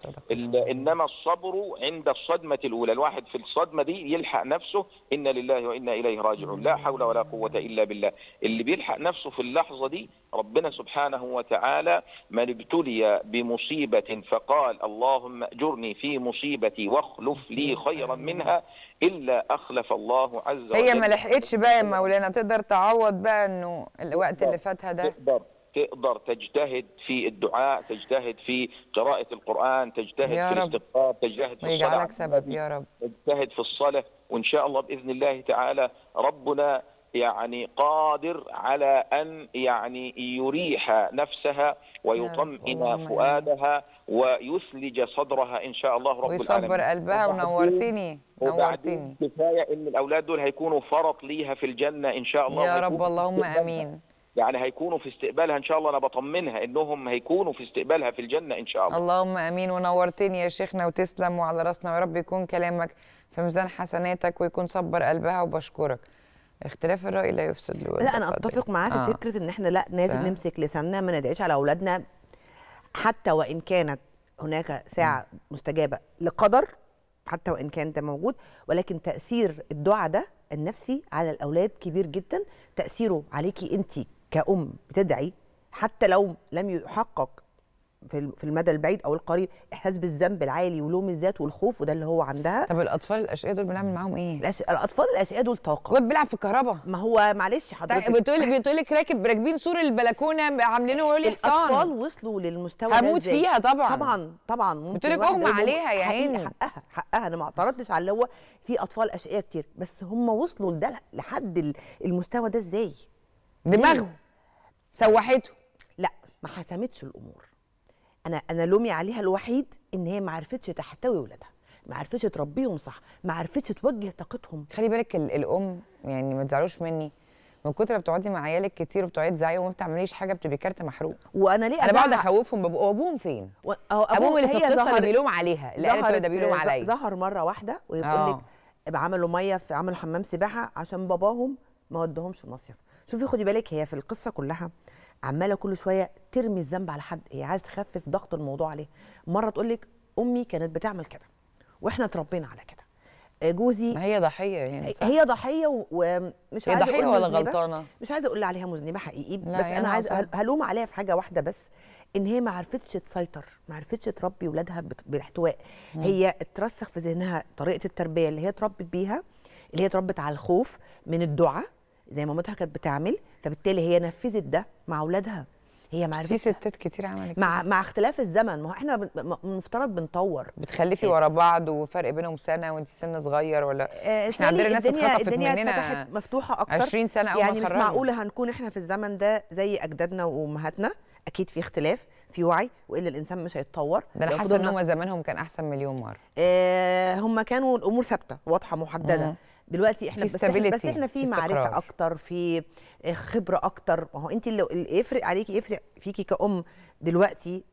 انما الصبر عند الصدمه الاولى، الواحد في الصدمه دي يلحق نفسه انا لله وانا اليه راجعون، لا حول ولا قوه الا بالله، اللي بيلحق نفسه في اللحظه دي ربنا سبحانه وتعالى من ابتلي بمصيبه فقال اللهم اجرني في مصيبتي واخلف لي خيرا منها الا اخلف الله عز وجل. هي ما لحقتش
بقى يا مولانا تقدر تعوض بقى انه الوقت اللي فاتها ده؟ تقدر
تقدر تجتهد في الدعاء تجتهد في قراءة القرآن تجتهد يا في الاستقرار تجتهد في
الصلاة سبب يا رب
تجتهد في الصلاة وإن شاء الله بإذن الله تعالى ربنا يعني قادر على أن يعني يريح نفسها ويطمئن فؤادها ويثلج صدرها إن شاء الله رب ويصبر العالمين ويصبر قلبها ونورتني نورتني كفاية إن الأولاد دول هيكونوا فرط ليها في الجنة إن شاء الله يا رب اللهم آمين يعني هيكونوا في استقبالها ان شاء الله انا بطمنها انهم هيكونوا في استقبالها في الجنه ان شاء الله
اللهم امين ونورتني يا شيخنا وتسلم وعلى راسنا يا رب يكون كلامك في ميزان حسناتك ويكون صبر قلبها وبشكرك اختلاف الراي لا يفسد للود لا انا اتفق معاه في آه. فكره
ان احنا لا لازم نمسك لساننا ما ندعيش على اولادنا حتى وان كانت هناك ساعه م. مستجابه لقدر حتى وان كان ده موجود ولكن تاثير الدعاء ده النفسي على الاولاد كبير جدا تاثيره عليكي انت كأم بتدعي حتى لو لم يحقق في المدى البعيد او القريب احساس بالذنب العالي ولوم الذات والخوف وده اللي هو عندها طب
الاطفال الاشقياء دول بنعمل معاهم ايه الاطفال الاشقياء دول طاقه بيلعب في الكهرباء ما هو معلش حضرتك طيب، بتقولي بتقولي راكب راكبين سور البلكونه عاملينه يقول لي حصان الاطفال
وصلوا للمستوى هموت ده فيها طبعا طبعا طبعا لك اغمى عليها يا عيني حقها حقها انا ما اعترضتش على اللي هو في اطفال اشقياء كتير بس هم وصلوا لده لحد المستوى ده ازاي دماغهم سوحته لا ما حسمتش الامور انا انا لومي عليها الوحيد ان هي ما عرفتش تحتوي ولادها ما عرفتش تربيهم صح
ما عرفتش توجه طاقتهم خلي بالك الام يعني ما تزعلوش مني من كتر بتقعدي مع عيالك كتير وبتقعدي تزعقي وما بتعمليش حاجه بتبقي كارت محروق وانا ليه انا بقعد اخوفهم بابو
ابوهم فين و...
ابوهم اللي في القصه اللي بيلوم عليها اللي لا ده بيلوم عليا
ظهر مره واحده ويقول لك آه. عملوا ميه في عملوا حمام سباحه عشان باباهم ما ودهمش المصيف شوفي خدي بالك هي في القصه كلها عماله كل شويه ترمي الذنب على حد هي عايزه تخفف ضغط الموضوع عليه مره تقول لك امي كانت بتعمل كده واحنا اتربينا على كده آه، جوزي ما هي ضحيه يعني هي ضحيه ومش هي ضحيه ولا غلطانه مش عايزه اقول عليها مذنبه حقيقي بس انا عايزه هلوم عليها في حاجه واحده بس ان هي ما عرفتش تسيطر ما عرفتش تربي ولادها بالاحتواء هي اترسخ في ذهنها طريقه التربيه اللي هي اتربت بيها اللي هي اتربت على الخوف من الدعاء زي ما مامتها كانت بتعمل فبالتالي هي نفذت ده مع اولادها هي معرفة في ستات كتير عملت مع مع اختلاف الزمن ما هو احنا المفترض بنطور بتخلفي إيه. ورا
بعض وفرق بينهم سنه وانت سن صغير ولا آه، احنا عندنا ناس اتخطفت مننا مفتوحه اكتر 20 سنه اول يعني ما مش معقوله
هنكون احنا في الزمن ده زي اجدادنا وامهاتنا اكيد في اختلاف في وعي والا الانسان مش هيتطور ده انا حاسه ان هم زمانهم كان احسن مليون مره آه هم كانوا الامور ثابته واضحه محدده مم. دلوقتي احنا بس احنا, بس احنا في معرفه اكتر في خبره اكتر ما هو انت اللي يفرق عليكي يفرق فيكي كأم دلوقتي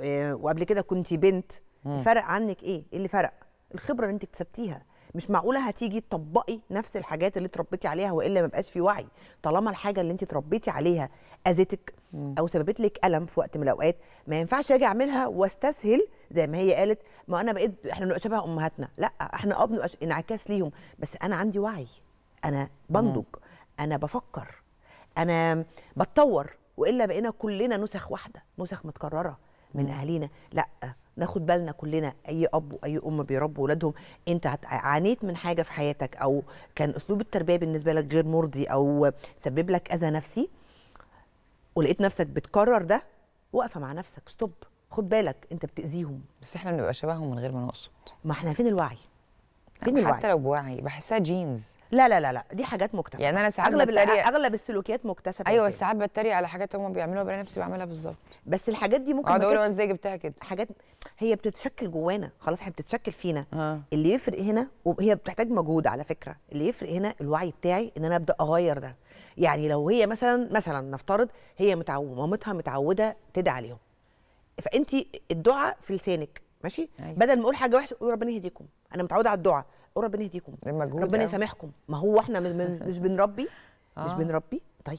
آه، وقبل كده كنتي بنت الفرق عنك ايه؟ ايه اللي فرق؟ الخبره اللي انت اكتسبتيها مش معقوله هتيجي تطبقي نفس الحاجات اللي اتربيتي عليها والا ما بقاش في وعي طالما الحاجه اللي انت اتربيتي عليها اذتك او سببت لك الم في وقت من الاوقات ما ينفعش اجي اعملها واستسهل زي ما هي قالت ما انا بقيت احنا بنبقى شبه امهاتنا لا احنا اه بنبقى انعكاس ليهم بس انا عندي وعي انا بنضج انا بفكر انا بتطور والا بقينا كلنا نسخ واحده نسخ متكرره من اهالينا لا ناخد بالنا كلنا اي اب واي ام بيربوا اولادهم انت عانيت من حاجه في حياتك او كان اسلوب التربيه بالنسبه لك غير مرضي او سبب لك اذى نفسي ولقيت نفسك بتكرر ده واقفه مع نفسك ستوب
خد بالك انت بتاذيهم بس احنا بنبقى شبههم من غير ما نقصد ما احنا فين الوعي فين الوعي حتى لو بوعي بحسها جينز لا لا لا لا دي حاجات مكتسبه يعني انا ساعات اغلب بتريق... اغلب السلوكيات مكتسبه ايوه ساعات بتريق على حاجات هم بيعملوها بلاقي نفسي بعملها بالظبط بس الحاجات دي ممكن اقعد اقول ازاي جبتها كده حاجات
هي بتتشكل جوانا خلاص هي بتتشكل فينا آه. اللي يفرق هنا وهي بتحتاج مجهود على فكره اللي يفرق هنا الوعي بتاعي ان انا ابدا اغير ده يعني لو هي مثلا مثلا نفترض هي متعود مامتها متعوده تدعي عليهم فانت الدعاء في لسانك ماشي أيوة. بدل ما اقول حاجه وحشه قول ربنا يهديكم انا متعوده على الدعاء قول ربنا يهديكم ربنا يعني. يسامحكم ما هو احنا مش بنربي آه. مش بنربي طيب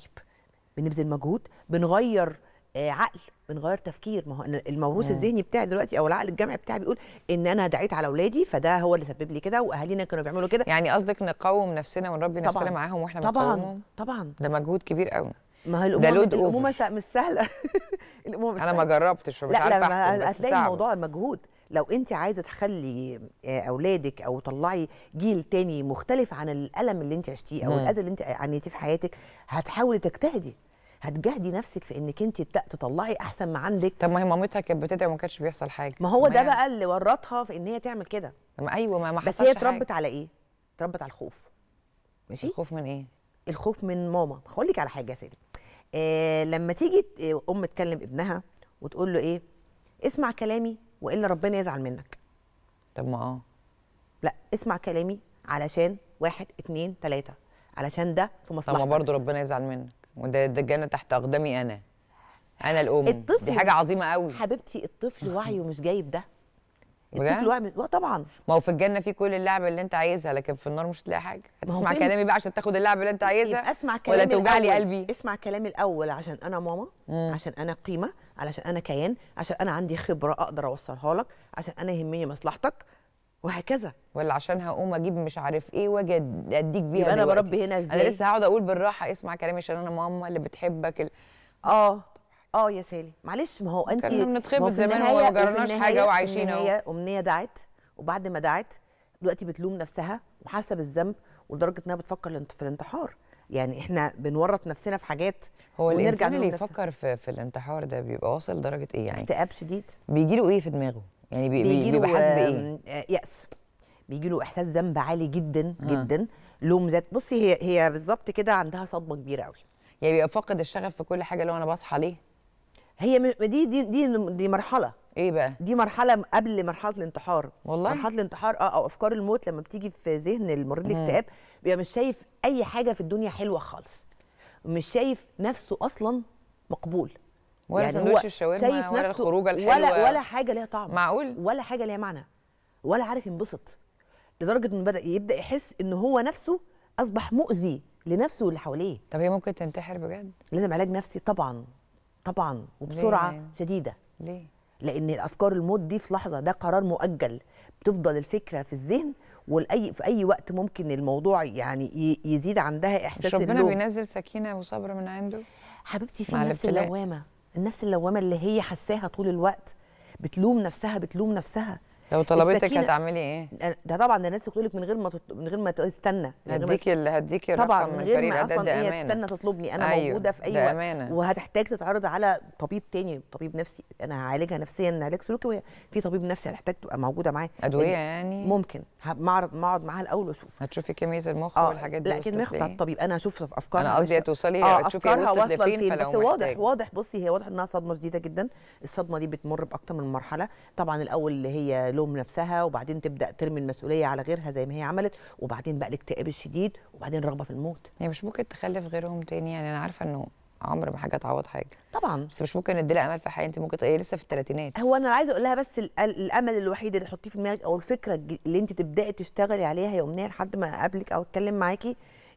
بنبذل مجهود بنغير آه عقل بنغير تفكير ما هو الموروث آه. الذهني بتاعي دلوقتي او العقل الجمعي بتاعي بيقول ان انا دعيت على اولادي فده هو اللي سبب لي كده
واهالينا كانوا بيعملوا كده يعني قصدك نقاوم نفسنا ونربي نفسنا معاهم واحنا طبعا طبعا ده مجهود كبير قوي ما هي الامومه الامومه مش سهله الامومه مش انا ما جربتش فمش عارفه لا هتلاقي الموضوع
مجهود لو انت عايزه تخلي آه، اولادك او تطلعي جيل تاني مختلف عن الالم اللي انت عشتيه او الاذى اللي انت عانيتيه في حياتك هتحاولي تجتهدي هتجهدي نفسك في انك انت تطلعي احسن ما عندك طب ما هي مامتها
كانت بتدعي وما كانش بيحصل حاجه ما هو ده يعني. بقى
اللي ورطها في ان هي تعمل كده
ايوه ما, ما بس هي اتربت على ايه اتربت على الخوف ماشي الخوف من ايه الخوف من ماما
هقول لك على حاجه يا سيدي آه لما تيجي آه، ام تكلم ابنها وتقول له ايه اسمع كلامي والا ربنا يزعل منك طب ما اه لا اسمع كلامي علشان واحد اتنين تلاته علشان ده في مصلحتك طب ما برضه
ربنا يزعل منك وده ده الجنه تحت اقدامي انا انا الام الطفل دي حاجه عظيمه قوي حبيبتي الطفل وعيه مش جايب ده الطفل واقع من آه، طبعا ما هو في الجنه في كل اللعبه اللي انت عايزها لكن في النار مش هتلاقي حاجه هتسمع كلامي بقى عشان تاخد اللعبه اللي انت عايزها اسمع كلامي ولا توجع لي قلبي
اسمع كلامي الاول عشان انا ماما مم. عشان انا قيمه علشان انا كيان عشان انا عندي خبره اقدر اوصلها لك عشان انا يهمني مصلحتك وهكذا ولا عشان
هقوم اجيب مش عارف ايه واجي اديك بيها يبقى انا بربي هنا ازاي انا لسه هقعد اقول بالراحه اسمع كلامي عشان انا ماما اللي بتحبك ال... اه اه يا سالي معلش ما هو انت كنا بنتخبط زمان وما جربناش حاجه وعايشين اهو هي
امنيه دعت وبعد ما دعت دلوقتي بتلوم نفسها وحاسه بالذنب ولدرجه انها بتفكر في الانتحار يعني احنا بنورط نفسنا في حاجات هو الانسان اللي يفكر
في, في الانتحار ده بيبقى واصل لدرجه ايه يعني اكتئاب شديد بيجي له ايه في دماغه يعني بي بيجي له بايه؟
آه، يأس بيجي له احساس ذنب عالي جدا آه. جدا لوم ذات بصي هي هي بالظبط كده عندها صدمه كبيره قوي يعني بيبقى فاقد الشغف في كل حاجه اللي هو انا بصحى ليه هي دي دي دي دي مرحله ايه بقى دي مرحله قبل مرحله الانتحار والله مرحله الانتحار اه او افكار الموت لما بتيجي في ذهن المريض الاكتئاب بيبقى مش شايف اي حاجه في الدنيا حلوه خالص مش شايف نفسه اصلا مقبول
ولا يعني هو الشاورما شايف ولا نفسه الخروجه
الحلوه ولا ولا حاجه ليها طعم معقول ولا حاجه ليها معنى ولا عارف ينبسط لدرجه انه بدا يبدا يحس ان هو نفسه اصبح مؤذي لنفسه واللي حواليه طب هي ممكن
تنتحر بجد
لازم علاج نفسي طبعا طبعا وبسرعه ليه؟ شديده ليه لان الافكار الموت دي في لحظه ده قرار مؤجل بتفضل الفكره في الذهن والاي في اي وقت ممكن الموضوع يعني يزيد عندها احساس اللوم ربنا
بينزل سكينه وصبر من عنده حبيبتي في النفس اللوامه
النفس اللوامه اللي هي حساها طول الوقت بتلوم نفسها بتلوم نفسها لو طلبتك هتعملي ايه؟ ده طبعا ده الناس تقول لك من غير ما تط... من غير ما تستنى يعني هديكي ال... هديكي طبعا من غير ما اصلا هي إيه تستنى تطلبني انا أيوه موجوده في اي وقت وهتحتاج تتعرض على طبيب تاني طبيب نفسي انا هعالجها نفسيا علاج سلوكي وهي في طبيب نفسي هتحتاج تبقى موجوده معاه ادويه يعني ممكن معرض معرض معاها الاول واشوف هتشوفي كميه المخ آه والحاجات دي لا اكيد مخ الطبيب انا اشوف افكارها
انا قصدي توصلي
آه تشوفي افكارها واصله لفين بس محتاج. واضح واضح بصي هي واضح انها صدمه شديده جدا الصدمه دي بتمر باكثر من مرحله طبعا الاول اللي هي لوم نفسها وبعدين تبدا ترمي المسؤوليه على غيرها زي
ما هي عملت وبعدين بقى الاكتئاب الشديد وبعدين رغبه في الموت هي يعني مش ممكن تخلف غيرهم تاني يعني انا عارفه انه عمر ما حاجه تعوض حاجه طبعا بس مش ممكن نديلها امل في حياه انت ممكن تقولي لسه في الثلاثينات
هو انا عايزه اقول لها بس الامل الوحيد اللي تحطيه في دماغك او الفكره اللي انت تبداي تشتغلي عليها يوميا لحد ما اقابلك او اتكلم معاكي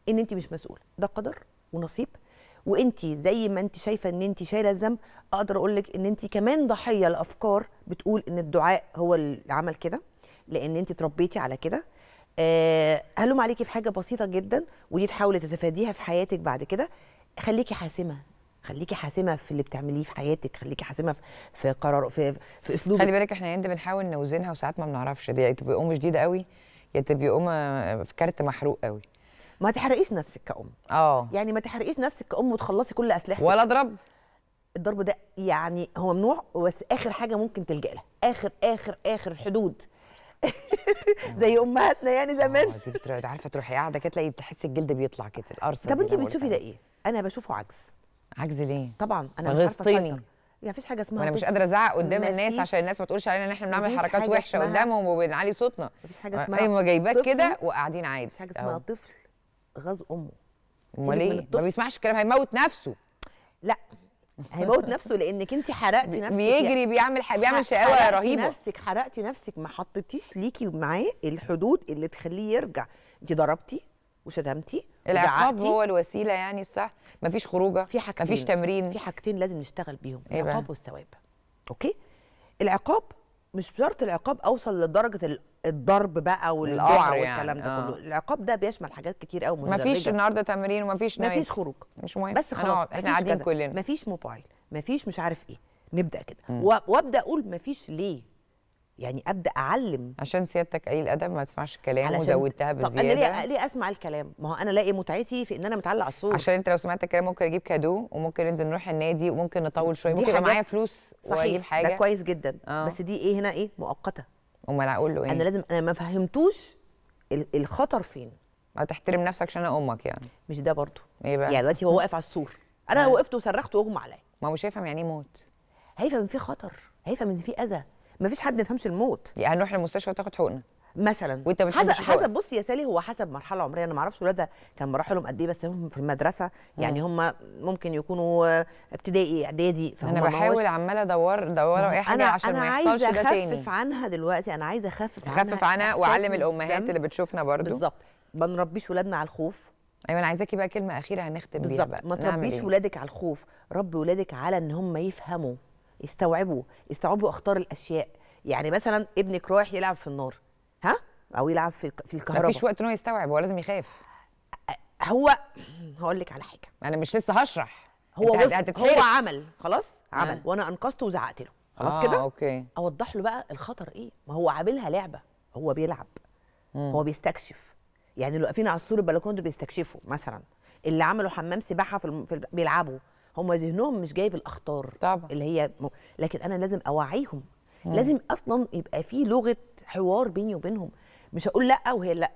ان انت مش مسؤوله ده قدر ونصيب وانت زي ما انت شايفه ان انت شايله الذنب اقدر اقول لك ان انت كمان ضحيه لافكار بتقول ان الدعاء هو اللي عمل كده لان انت تربيتي على كده آه، هلوم عليكي في حاجه بسيطه جدا ودي تحاولي تتفاديها في حياتك بعد كده
خليكي حاسمه خليكي حاسمه في اللي بتعمليه في حياتك خليكي حاسمه في قرار في, في اسلوبك خلي بالك احنا هند بنحاول نوزنها وساعات ما بنعرفش دي تبقى ام شديده قوي يا تبقي ام في كارت محروق قوي ما تحرقيش نفسك كأم
اه يعني ما تحرقيش نفسك كأم وتخلصي كل أسلحتك ولا اضرب الضرب ده يعني هو ممنوع بس آخر حاجة ممكن تلجأ لها آخر آخر آخر حدود زي امهاتنا يعني آه، زمان دي بتقعد عارفه تروحي قاعده كده تلاقي تحس الجلد بيطلع كده القرص طب انت بتشوفي ده ايه؟ انا بشوفه عجز
عجز ليه؟ طبعا
انا مش عارفه اسيطر يعني
ما فيش حاجه اسمها انا مش قادره ازعق قدام الناس عشان الناس ما تقولش علينا ان احنا بنعمل حركات وحشه قدامهم وبنعلي صوتنا مفيش حاجه اسمها ايوه جايباك كده وقاعدين عادي مفيش حاجه اسمها طفل غاز امه امال ايه؟ ما بيسمعش الكلام
هيموت نفسه لا هيموت نفسه لانك انت حرقتي نفسك يعني. بيجري
بيعمل بيعمل شقاوه رهيبه نفسك
حرقتي نفسك ما حطيتيش ليكي معاه الحدود اللي تخليه يرجع انت ضربتي وشتمتي العقاب هو الوسيله
يعني الصح
مفيش خروجه في حاجتين مفيش تمرين
في حاجتين لازم نشتغل بيهم
إيه العقاب والثواب اوكي العقاب مش بشرط العقاب اوصل لدرجه الضرب بقى يعني. والكلام ده آه. كله آه. العقاب ده بيشمل حاجات كتير قوي مدرجه مفيش النهارده
تمرين ومفيش نايم مفيش خروج مش مهم بس خلاص احنا قاعدين كلنا
مفيش موبايل مفيش مش عارف ايه نبدا كده وابدا
اقول مفيش ليه يعني ابدا اعلم عشان سيادتك قليل ادب ما تسمعش الكلام وزودتها بزياده طب انا ليه
ليه اسمع الكلام
ما هو انا الاقي متعتي في ان انا متعلق على الصوت عشان انت لو سمعت الكلام ممكن اجيب كادو وممكن ننزل نروح النادي وممكن نطول شويه ممكن يبقى معايا فلوس واجيب حاجه ده كويس جدا آه. بس دي ايه هنا ايه مؤقته امال اقول له ايه انا لازم انا ما فهمتوش
الخطر فين ما تحترم نفسك عشان انا امك يعني مش ده برضه ايه بقى يعني دلوقتي هو واقف على السور انا آه. وقفت وصرخت واغمى عليا ما هو مش هيفهم يعني ايه موت هيفهم ان في خطر هيفهم ان في اذى ما فيش حد ما يفهمش الموت يعني نروح المستشفى وتاخد حقنه مثلا وانت ما حسب حسب بص يا سالي هو حسب مرحله عمريه انا ما اعرفش ولادها كان مراحلهم قد ايه بس هم في المدرسه يعني هم ممكن يكونوا ابتدائي اعدادي انا بحاول عماله ادور دوره اي حاجه عشان ما يحصلش ده تاني انا عايزه اخفف عنها دلوقتي انا عايزه اخفف عنها اخفف عنها واعلم الامهات اللي بتشوفنا برضو بالظبط ما نربيش ولادنا على الخوف ايوه انا عايزاكي بقى كلمه اخيره هنختم بيها بقى ما تربيش إيه؟ ولادك على الخوف ربي ولادك على ان هم يفهموا يستوعبوا يستوعبوا اخطار الاشياء يعني مثلا ابنك رايح يلعب في النار ها او يلعب في في الكهرباء مفيش وقت ان هو يستوعب هو لازم يخاف هو هقول لك على حاجه انا مش لسه هشرح هو هو عمل خلاص آه. عمل آه. وانا انقذته وزعقت له خلاص آه كده اوكي اوضح له بقى الخطر ايه ما هو عاملها لعبه هو بيلعب مم. هو بيستكشف يعني اللي واقفين على السور البلكونه دول بيستكشفوا مثلا اللي عملوا حمام سباحه في, الم... في بيلعبوا هم ذهنهم مش جايب الاخطار طبعا. اللي هي م... لكن انا لازم اوعيهم مم. لازم اصلا يبقى في لغه حوار بيني وبينهم مش هقول لا وهي لا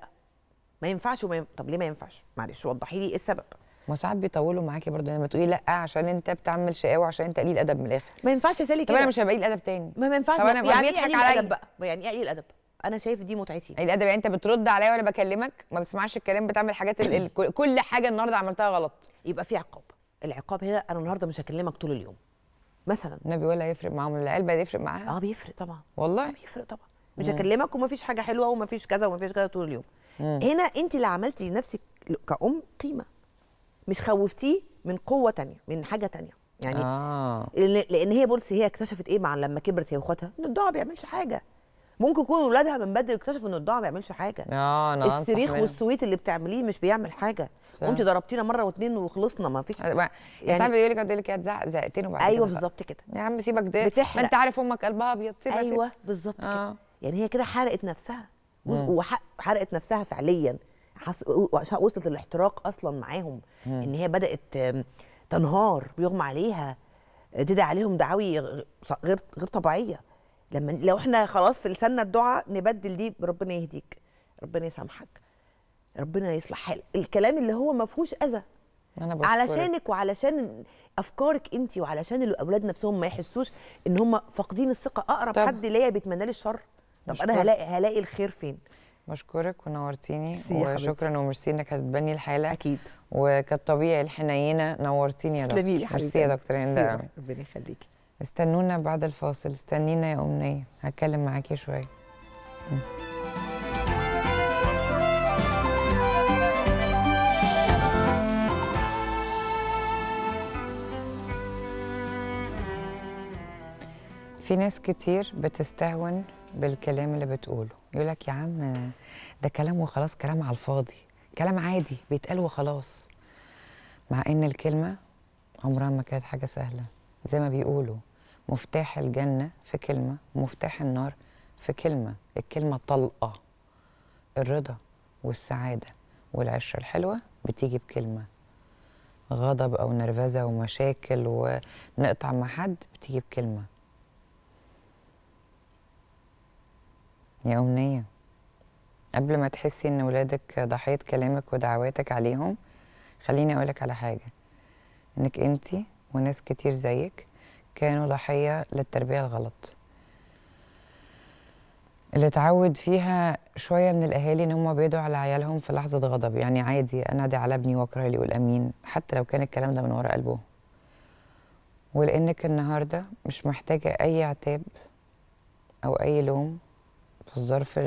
ما ينفعش وما ي... طب ليه ما ينفعش معلش وضحي لي ايه السبب ما ساعات بيطولوا معاكي برضه لما تقولي لا عشان انت بتعمل شقاوه عشان انت قليل ادب من الاخر ما ينفعش اسالي كده طب انا مش هبقى قليل ادب تاني ما, ما
ينفعش طب انا يعني ايه قليل الادب بقى
يعني ايه قليل الادب انا شايف دي متعتي قليل الادب يعني انت بترد عليا وانا بكلمك ما بتسمعش الكلام بتعمل حاجات ال... كل حاجه النهارده عملتها غلط يبقى في عقاب العقاب هنا انا النهارده مش هكلمك طول اليوم مثلا النبي ولا يفرق معاهم العيال بقى يفرق معاها اه بيفرق طبعا
والله آه، بيفرق طبعا مش هكلمك ومفيش حاجه حلوه ومفيش كذا ومفيش كذا طول اليوم مم. هنا انت اللي عملتي لنفسك كأم قيمه مش خوفتيه من قوه تانية من حاجه تانية يعني آه. لان هي بولسي هي اكتشفت ايه مع لما كبرت هي واخواتها ان الضوء ما بيعملش حاجه ممكن يكون ولادها من بدري اكتشفوا ان الضوء ما بيعملش حاجه اه انا السريخ والسويت اللي بتعمليه مش بيعمل حاجه وانت ضربتينا مره واثنين وخلصنا ما فيش
يعني ساعات بيقول لك قد لك زقتين وبعد ايوه بالظبط كده يا عم سيبك ده ما انت عارف امك قلبها ابيض سيبها ايوه
بالظبط آه. كده يعني هي كده حرقت نفسها وحرقت نفسها فعليا وصلت الاحتراق اصلا معاهم ان هي بدات تنهار بيغمى عليها تدعي عليهم دعاوي غير غير طبيعيه لما لو احنا خلاص في لساننا الدعاء نبدل دي ربنا يهديك ربنا يسامحك ربنا يصلح حالك الكلام اللي هو ما فيهوش اذى انا علشانك وعلشان افكارك انت وعلشان الاولاد نفسهم ما يحسوش ان هم فاقدين الثقه اقرب طب. حد ليا بيتمنى لي الشر طب مشكرك. انا هلاقي هلاقي
الخير فين بشكرك ونورتيني وشكرا وميرسي انك هتبني الحاله اكيد وكالطبيعي الحنينه نورتيني يا دكتور ميرسي يا دكتور هند ربنا يخليكي استنونا بعد الفاصل استنينا يا أمنية هتكلم معاكي شوية في ناس كتير بتستهون بالكلام اللي بتقوله يقولك يا عم ده كلام وخلاص كلام على الفاضي كلام عادي بيتقال وخلاص مع ان الكلمه عمرها ما كانت حاجه سهله زي ما بيقولوا مفتاح الجنة في كلمة مفتاح النار في كلمة الكلمة طلقة الرضا والسعادة والعشرة الحلوة بتيجي بكلمة غضب أو نرفزة ومشاكل ونقطع مع حد بتيجي بكلمة يا أمنية قبل ما تحسي إن ولادك ضحية كلامك ودعواتك عليهم خليني أقولك على حاجة إنك أنت وناس كتير زيك كانوا ضحية للتربية الغلط اللي اتعود فيها شوية من الأهالي إن هم بيدعوا على عيالهم في لحظة غضب يعني عادي أنا دي على ابني وأكره اللي يقول أمين حتى لو كان الكلام ده من ورا قلبه ولأنك النهاردة مش محتاجة أي عتاب أو أي لوم في الظرف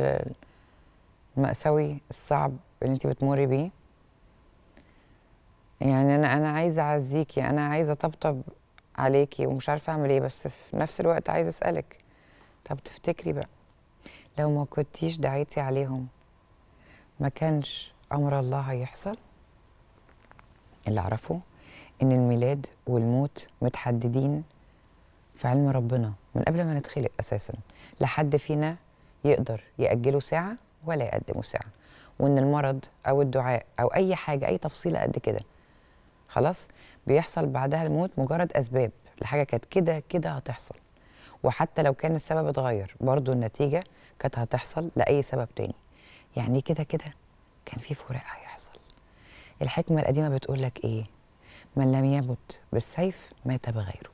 المأساوي الصعب اللي انت بتمري بيه يعني أنا أنا عايزة أعزيكي أنا عايزة أطبطب عليكي ومش عارفه اعمل ايه بس في نفس الوقت عايزه اسالك طب تفتكري بقى لو ما كنتيش دعيتي عليهم ما كانش امر الله هيحصل اللي اعرفه ان الميلاد والموت متحددين في علم ربنا من قبل ما نتخلق اساسا لحد فينا يقدر ياجله ساعه ولا يقدمه ساعه وان المرض او الدعاء او اي حاجه اي تفصيله قد كده خلاص بيحصل بعدها الموت مجرد اسباب الحاجه كانت كده كده هتحصل وحتى لو كان السبب اتغير برضو النتيجه كانت هتحصل لاي سبب تاني يعني كده كده كان في فراق هيحصل الحكمه القديمه بتقول لك ايه من لم يمت بالسيف مات بغيره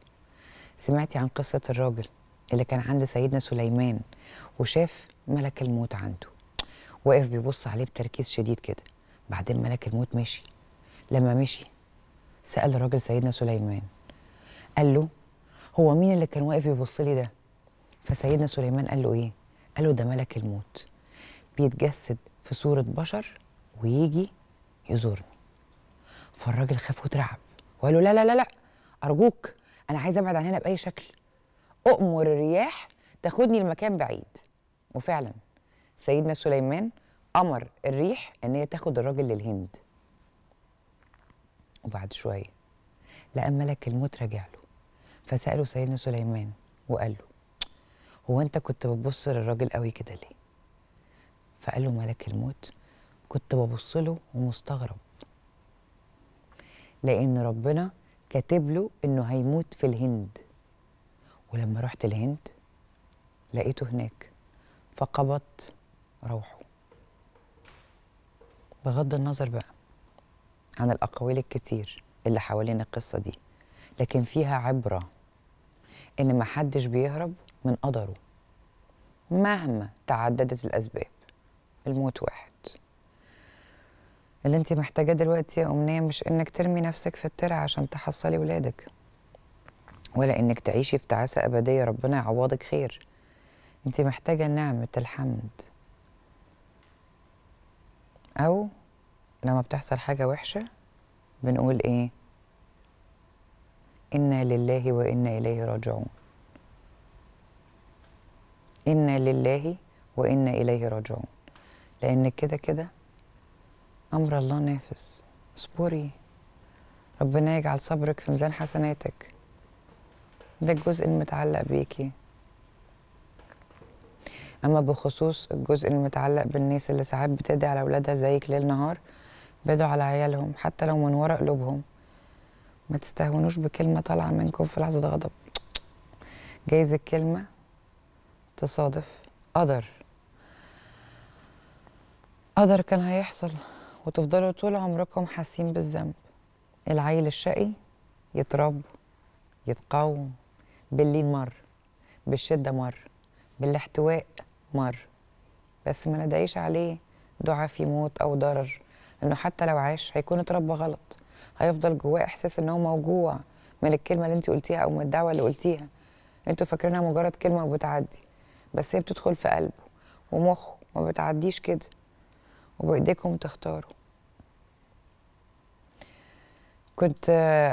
سمعتي عن قصه الراجل اللي كان عند سيدنا سليمان وشاف ملك الموت عنده واقف بيبص عليه بتركيز شديد كده بعدين ملك الموت مشي لما مشي سأل الراجل سيدنا سليمان قال له هو مين اللي كان واقف يبص لي ده فسيدنا سليمان قال له ايه قال له ده ملك الموت بيتجسد في صورة بشر ويجي يزورني فالراجل خاف وترعب وقال له لا لا لا لا أرجوك أنا عايز أبعد عن هنا بأي شكل أؤمر الرياح تاخدني لمكان بعيد وفعلا سيدنا سليمان أمر الريح إن هي تاخد الراجل للهند وبعد شوية لقى ملك الموت راجع له فسأله سيدنا سليمان وقال له هو أنت كنت بتبص للراجل قوي كده ليه؟ فقال له ملك الموت كنت ببص له ومستغرب لأن ربنا كاتب له إنه هيموت في الهند ولما رحت الهند لقيته هناك فقبضت روحه بغض النظر بقى عن الأقاويل الكتير اللي حوالين القصة دي لكن فيها عبرة إن محدش بيهرب من قدره مهما تعددت الأسباب الموت واحد اللي انت محتاجاه دلوقتي يا أمنية مش إنك ترمي نفسك في الترع عشان تحصلي ولادك ولا إنك تعيشي في تعاسة أبدية ربنا يعوضك خير انت محتاجة نعمة الحمد أو لما بتحصل حاجة وحشة بنقول إيه؟ إنا لله وإنا إليه راجعون إنا لله وإنا إليه راجعون لأن كده كده أمر الله نافذ اصبري ربنا يجعل صبرك في ميزان حسناتك ده الجزء المتعلق بيكي أما بخصوص الجزء المتعلق بالناس اللي ساعات بتدعي على أولادها زيك ليل نهار بادوا على عيالهم حتى لو من ورا قلوبهم ما تستهونوش بكلمه طالعه منكم في لحظه غضب جايز الكلمه تصادف قدر قدر كان هيحصل وتفضلوا طول عمركم حاسين بالذنب العيل الشقي يترب يتقاوم باللين مر بالشدة مر بالاحتواء مر بس ما ندعيش عليه دعاء في موت أو ضرر انه حتى لو عاش هيكون اتربى غلط هيفضل جواه احساس ان هو موجوع من الكلمه اللي انت قلتيها او من الدعوه اللي قلتيها انتوا فاكرينها مجرد كلمه وبتعدي بس هي بتدخل في قلبه ومخه ما بتعديش كده وبايديكم تختاروا كنت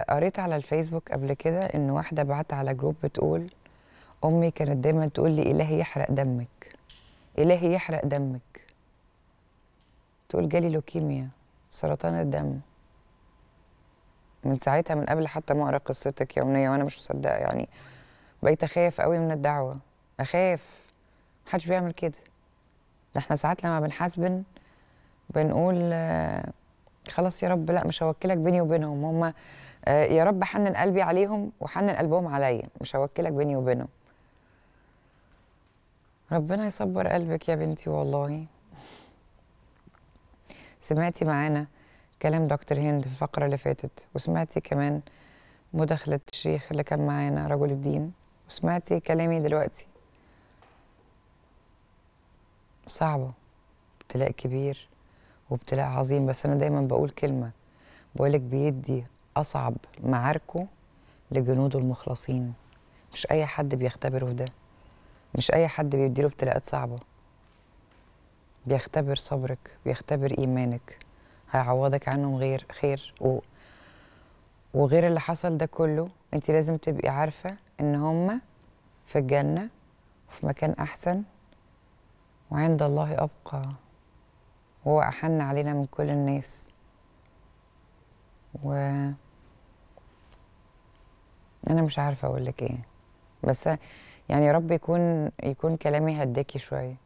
قريت على الفيسبوك قبل كده ان واحده بعت على جروب بتقول امي كانت دايما تقول لي الهي يحرق دمك الهي يحرق دمك تقول جالي لوكيميا سرطان الدم من ساعتها من قبل حتى ما اقرا قصتك يوميه وانا مش مصدقه يعني بقيت اخاف قوي من الدعوه اخاف محدش بيعمل كده ده احنا ساعات لما بنحاسبن بنقول آه، خلاص يا رب لا مش هوكلك بيني وبينهم هم آه، يا رب حنن قلبي عليهم وحنن قلبهم عليا مش هوكلك بيني وبينهم ربنا يصبر قلبك يا بنتي والله سمعتي معانا كلام دكتور هند في الفقرة اللي فاتت وسمعتي كمان مداخلة الشيخ اللي كان معانا رجل الدين وسمعتي كلامي دلوقتي صعبة ابتلاء كبير وابتلاء عظيم بس أنا دايما بقول كلمة بقولك بيدي أصعب معاركه لجنوده المخلصين مش أي حد بيختبره في ده مش أي حد بيديله ابتلاءات صعبة بيختبر صبرك بيختبر إيمانك هيعوضك عنهم غير خير و... وغير اللي حصل ده كله انت لازم تبقي عارفة ان هما في الجنة وفي مكان أحسن وعند الله أبقى وهو أحن علينا من كل الناس و أنا مش عارفة أقول لك إيه بس يعني يا رب يكون يكون كلامي هداكي شوية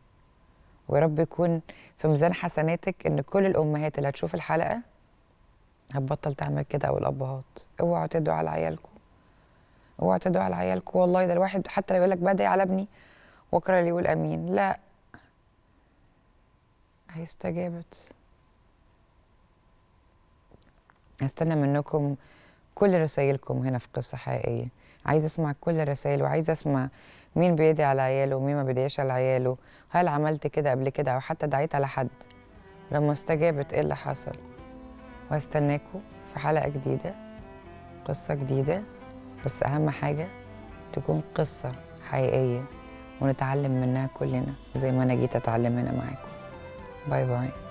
ويا رب يكون في ميزان حسناتك ان كل الامهات اللي هتشوف الحلقه هتبطل تعمل كده او الابهات اوعوا تدعوا على عيالكم اوعوا تدعوا على عيالكم والله ده الواحد حتى لو يقول لك بدعي على ابني واقرا اللي يقول امين لا هي استجابت استنى منكم كل رسائلكم هنا في قصه حقيقيه عايزه اسمع كل الرسائل وعايزه اسمع مين بيدي على عياله ومين ما بيدعيش على عياله هل عملت كده قبل كده او حتى دعيت على حد لما استجابت ايه اللي حصل وهستناكوا في حلقه جديده قصه جديده بس اهم حاجه تكون قصه حقيقيه ونتعلم منها كلنا زي ما انا جيت اتعلم هنا معاكم باي باي